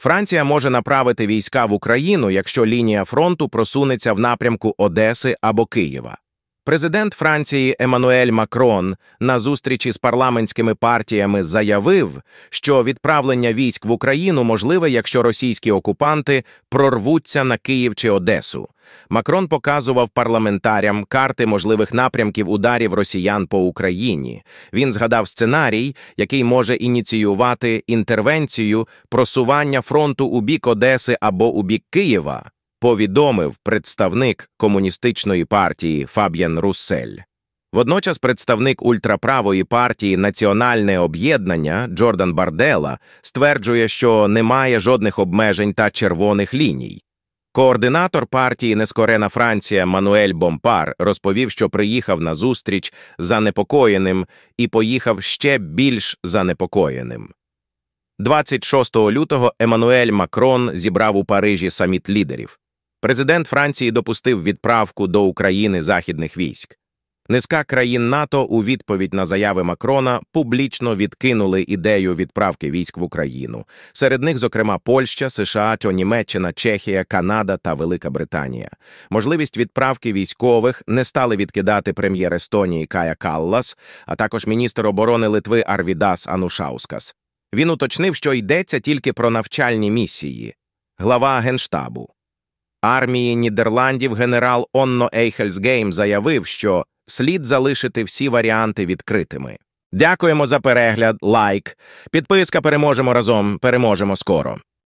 Франція може направити війська в Україну, якщо лінія фронту просунеться в напрямку Одеси або Києва. Президент Франції Еммануель Макрон на зустрічі з парламентськими партіями заявив, що відправлення військ в Україну можливе, якщо російські окупанти прорвуться на Київ чи Одесу. Макрон показував парламентарям карти можливих напрямків ударів росіян по Україні. Він згадав сценарій, який може ініціювати інтервенцію просування фронту у бік Одеси або у бік Києва повідомив представник комуністичної партії Фаб'ян Руссель. Водночас представник ультраправої партії Національне об'єднання Джордан Бардела стверджує, що немає жодних обмежень та червоних ліній. Координатор партії Нескорена Франція Мануель Бомпар розповів, що приїхав на зустріч занепокоєним і поїхав ще більш занепокоєним. 26 лютого Еммануель Макрон зібрав у Парижі саміт лідерів. Президент Франції допустив відправку до України західних військ. Низка країн НАТО у відповідь на заяви Макрона публічно відкинули ідею відправки військ в Україну. Серед них, зокрема, Польща, США, Німеччина, Чехія, Канада та Велика Британія. Можливість відправки військових не стали відкидати прем'єр Естонії Кая Каллас, а також міністр оборони Литви Арвідас Анушаускас. Він уточнив, що йдеться тільки про навчальні місії, глава Генштабу армії Нідерландів генерал Онно Ейхельсгейм заявив, що слід залишити всі варіанти відкритими. Дякуємо за перегляд, лайк, підписка. Переможемо разом, переможемо скоро.